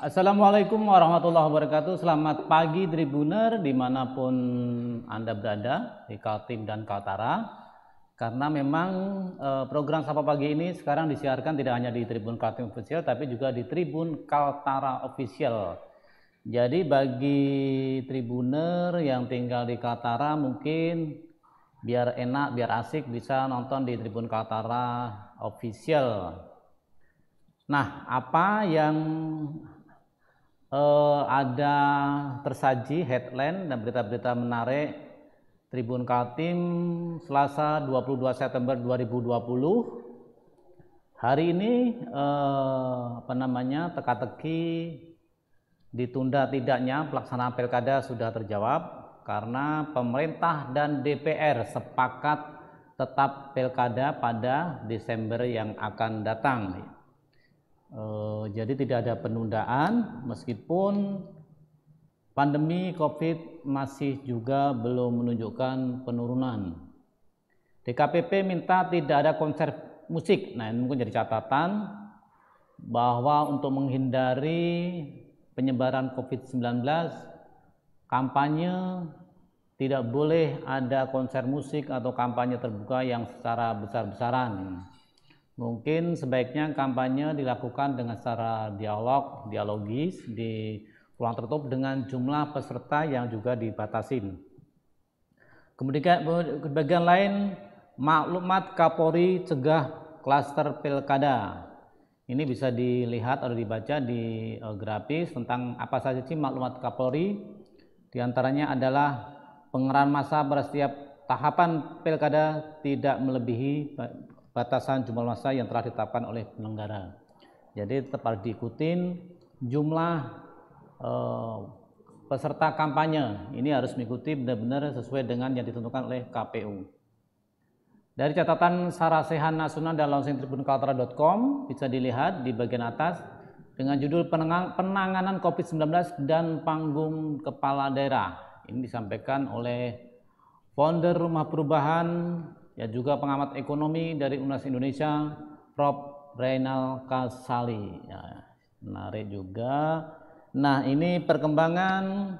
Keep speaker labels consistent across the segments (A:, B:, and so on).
A: Assalamualaikum warahmatullahi wabarakatuh. Selamat pagi Tribuner dimanapun Anda berada di Kaltim dan Kaltara. Karena memang eh, program Sapa Pagi ini sekarang disiarkan tidak hanya di Tribun Kaltim Official tapi juga di Tribun Kaltara Official. Jadi bagi Tribuner yang tinggal di Kaltara mungkin biar enak, biar asik bisa nonton di Tribun Kaltara Official. Nah, apa yang eh, ada tersaji headline dan berita-berita menarik Tribun Kaltim Selasa 22 September 2020 Hari ini eh, apa namanya teka-teki ditunda tidaknya pelaksanaan pilkada sudah terjawab karena pemerintah dan DPR sepakat tetap pilkada pada Desember yang akan datang. Eh, jadi tidak ada penundaan meskipun pandemi COVID masih juga belum menunjukkan penurunan. DKPP minta tidak ada konser musik. Nah, ini mungkin jadi catatan bahwa untuk menghindari penyebaran COVID-19 kampanye tidak boleh ada konser musik atau kampanye terbuka yang secara besar-besaran. Mungkin sebaiknya kampanye dilakukan dengan secara dialog, dialogis di ruang tertutup dengan jumlah peserta yang juga dibatasin. Kemudian bagian lain maklumat Kapolri cegah klaster pilkada. Ini bisa dilihat atau dibaca di eh, grafis tentang apa saja sih maklumat Kapolri. Di antaranya adalah pengerahan massa pada setiap tahapan pilkada tidak melebihi batasan jumlah masa yang telah ditetapkan oleh penyelenggara. Jadi tetap harus diikutin jumlah eh, peserta kampanye ini harus mengikuti benar-benar sesuai dengan yang ditentukan oleh KPU. Dari catatan Sarasehan Nasional dan Launching Kaltara.com bisa dilihat di bagian atas dengan judul penanganan COVID-19 dan panggung kepala daerah. Ini disampaikan oleh founder Rumah Perubahan ya juga pengamat ekonomi dari Universitas Indonesia Prof. Reynal Kasali ya, menarik juga nah ini perkembangan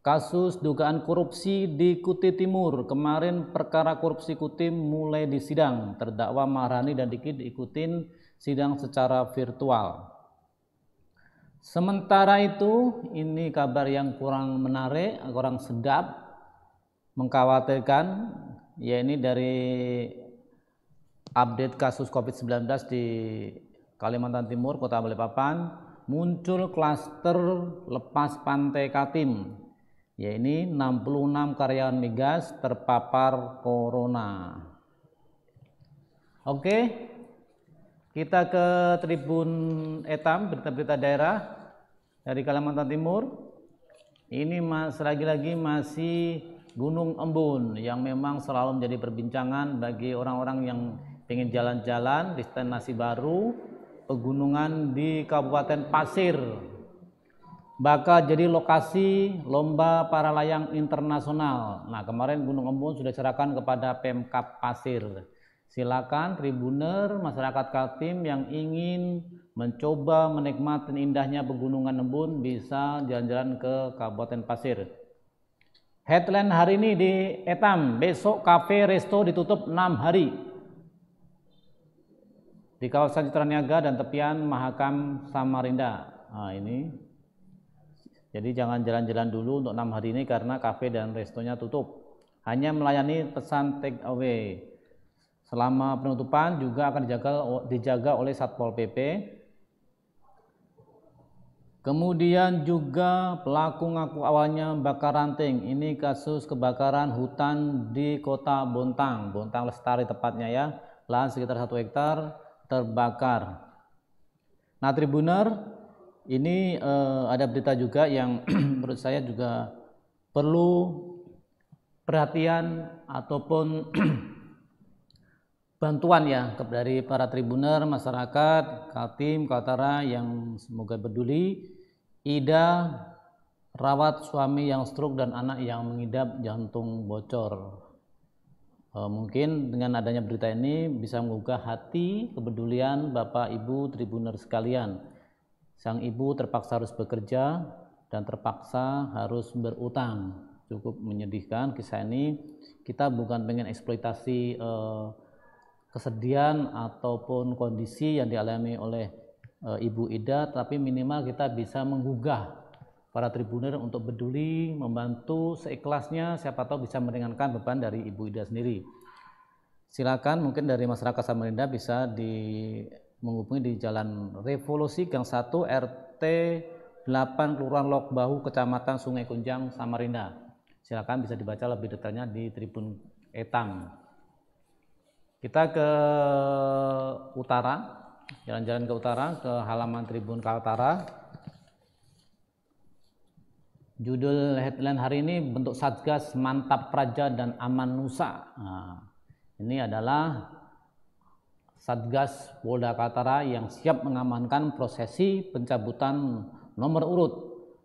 A: kasus dugaan korupsi di Kuti Timur kemarin perkara korupsi Kuti mulai disidang terdakwa Marani dan Diki diikutin sidang secara virtual Sementara itu, ini kabar yang kurang menarik, kurang sedap, mengkhawatirkan ya ini dari update kasus COVID-19 di Kalimantan Timur, Kota Balikpapan, muncul klaster lepas pantai Katim. Ya ini 66 karyawan migas terpapar corona. Oke, kita ke Tribun Etam, berita-berita daerah dari Kalimantan Timur. Ini mas lagi-lagi masih Gunung Embun yang memang selalu menjadi perbincangan bagi orang-orang yang ingin jalan-jalan di destinasi baru pegunungan di Kabupaten Pasir bakal jadi lokasi lomba para layang internasional. Nah, kemarin Gunung Embun sudah serahkan kepada Pemkap Pasir. Silakan tribuner masyarakat Kaltim yang ingin mencoba menikmati indahnya pegunungan Embun bisa jalan-jalan ke Kabupaten Pasir. Headline hari ini di Etam, besok kafe resto ditutup 6 hari. Di kawasan Citraniaga dan tepian Mahakam Samarinda. Nah, ini. Jadi jangan jalan-jalan dulu untuk 6 hari ini karena kafe dan restonya tutup. Hanya melayani pesan take away. Selama penutupan juga akan dijaga, dijaga oleh Satpol PP Kemudian juga pelaku ngaku awalnya bakar ranting. Ini kasus kebakaran hutan di kota Bontang, Bontang Lestari tepatnya ya. Lahan sekitar satu hektar terbakar. Nah, Tribuner, ini eh, ada berita juga yang menurut saya juga perlu perhatian ataupun bantuan ya dari para tribuner, masyarakat, Kaltim, Kaltara yang semoga peduli Ida rawat suami yang stroke dan anak yang mengidap jantung bocor. E, mungkin dengan adanya berita ini bisa menggugah hati kepedulian Bapak Ibu Tribuner sekalian. Sang ibu terpaksa harus bekerja dan terpaksa harus berutang. Cukup menyedihkan kisah ini. Kita bukan pengen eksploitasi e, kesedihan ataupun kondisi yang dialami oleh Eh, Ibu Ida, tapi minimal kita bisa menggugah para tribuner untuk peduli, membantu seikhlasnya, siapa tahu bisa meringankan beban dari Ibu Ida sendiri. Silakan mungkin dari masyarakat Samarinda bisa di menghubungi di Jalan Revolusi Gang 1 RT 8 Kelurahan Lok Bahu Kecamatan Sungai Kunjang Samarinda. Silakan bisa dibaca lebih detailnya di Tribun Etang. Kita ke utara, jalan-jalan ke utara ke halaman Tribun Kaltara. Judul headline hari ini bentuk Satgas Mantap Praja dan Aman Nusa. Nah, ini adalah Satgas Polda Kaltara yang siap mengamankan prosesi pencabutan nomor urut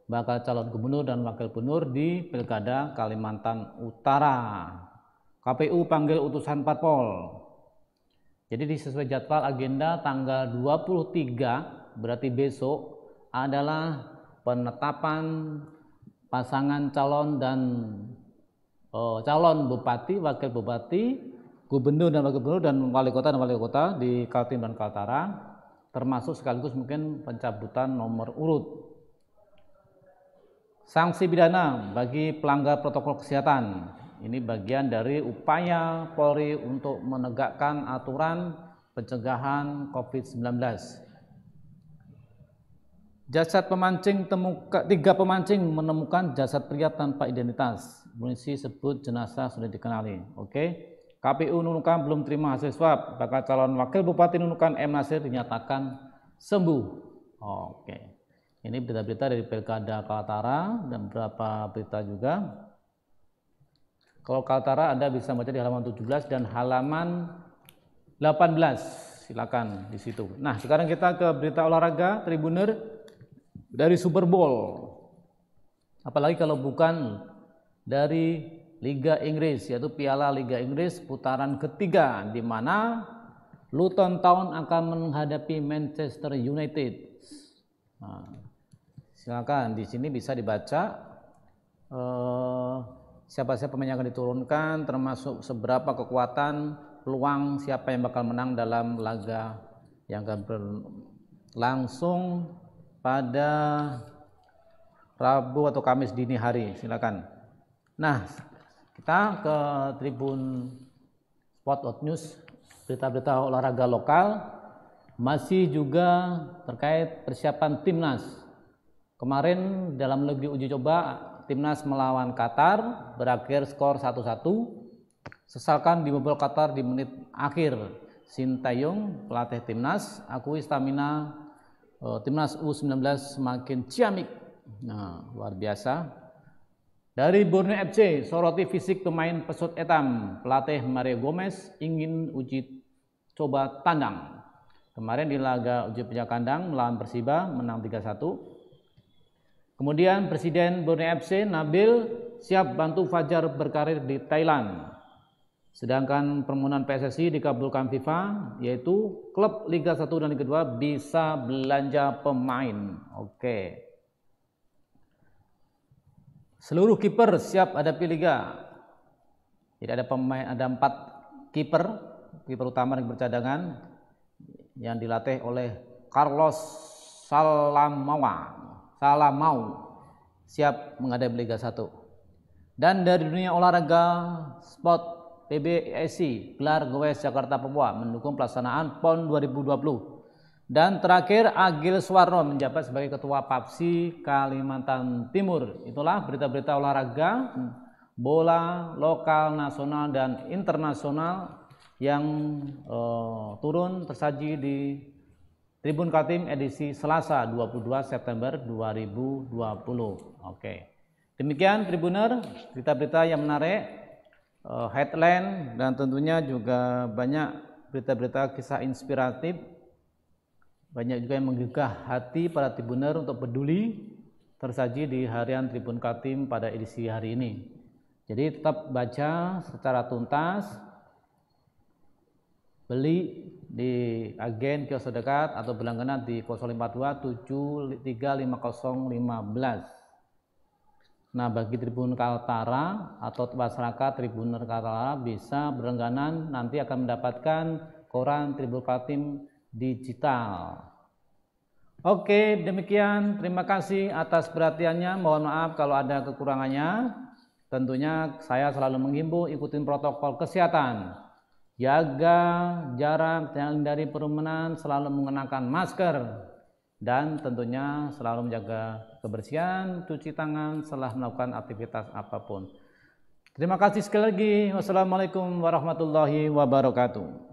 A: bakal calon gubernur dan wakil gubernur di Pilkada Kalimantan Utara. KPU panggil utusan parpol jadi di sesuai jadwal agenda tanggal 23 berarti besok adalah penetapan pasangan calon dan oh, calon bupati, wakil bupati, gubernur dan wakil gubernur dan wali kota dan wali kota di Kaltim dan Kaltara termasuk sekaligus mungkin pencabutan nomor urut. Sanksi pidana bagi pelanggar protokol kesehatan ini bagian dari upaya Polri untuk menegakkan aturan pencegahan COVID-19. Jasad pemancing temuka, tiga pemancing menemukan jasad pria tanpa identitas. Polisi sebut jenazah sudah dikenali. Oke. KPU Nunukan belum terima hasil swab. Bakal calon wakil Bupati Nunukan M Nasir dinyatakan sembuh. Oke. Ini berita-berita dari Pilkada Kaltara dan beberapa berita juga. Kalau Kaltara Anda bisa baca di halaman 17 dan halaman 18. Silakan di situ. Nah, sekarang kita ke berita olahraga Tribuner dari Super Bowl. Apalagi kalau bukan dari Liga Inggris yaitu Piala Liga Inggris putaran ketiga di mana Luton Town akan menghadapi Manchester United. Nah, silakan di sini bisa dibaca uh, siapa siapa yang akan diturunkan termasuk seberapa kekuatan peluang siapa yang bakal menang dalam laga yang akan berlangsung pada Rabu atau Kamis dini hari silakan nah kita ke Tribun Spot News berita-berita olahraga lokal masih juga terkait persiapan timnas kemarin dalam lebih uji coba timnas melawan Qatar berakhir skor 1-1. Sesalkan di mobil Qatar di menit akhir. Sintayong pelatih timnas akui stamina uh, timnas U19 semakin ciamik. Nah, luar biasa. Dari Borneo FC, soroti fisik pemain pesut etam. Pelatih Mario Gomez ingin uji coba tandang. Kemarin di laga uji penjaga kandang melawan Persiba menang 3-1. Kemudian Presiden Borneo FC Nabil siap bantu Fajar berkarir di Thailand. Sedangkan permohonan PSSI dikabulkan FIFA yaitu klub Liga 1 dan Liga 2 bisa belanja pemain. Oke. Seluruh kiper siap hadapi liga. Jadi ada pemain ada 4 kiper, kiper utama dan bercadangan yang dilatih oleh Carlos Salamawa kala mau siap menghadapi Liga 1. Dan dari dunia olahraga sport PBSI Gelar Gowes Jakarta Papua mendukung pelaksanaan PON 2020. Dan terakhir Agil Suwarno menjabat sebagai Ketua PAPSI Kalimantan Timur. Itulah berita-berita olahraga, bola lokal, nasional dan internasional yang uh, turun tersaji di Tribun Katim edisi Selasa 22 September 2020. Oke. Demikian Tribuner, berita-berita yang menarik, eh, headline dan tentunya juga banyak berita-berita kisah inspiratif. Banyak juga yang menggugah hati para Tribuner untuk peduli tersaji di harian Tribun Katim pada edisi hari ini. Jadi tetap baca secara tuntas, beli di agen kios terdekat atau berlangganan di 042735015. Nah, bagi Tribun Kaltara atau masyarakat Tribun Kaltara bisa berlangganan nanti akan mendapatkan koran Tribun Kaltim digital. Oke, demikian. Terima kasih atas perhatiannya. Mohon maaf kalau ada kekurangannya. Tentunya saya selalu menghimbau ikutin protokol kesehatan jaga jarak, jangan dari perumunan, selalu mengenakan masker dan tentunya selalu menjaga kebersihan, cuci tangan setelah melakukan aktivitas apapun. Terima kasih sekali lagi. Wassalamualaikum warahmatullahi wabarakatuh.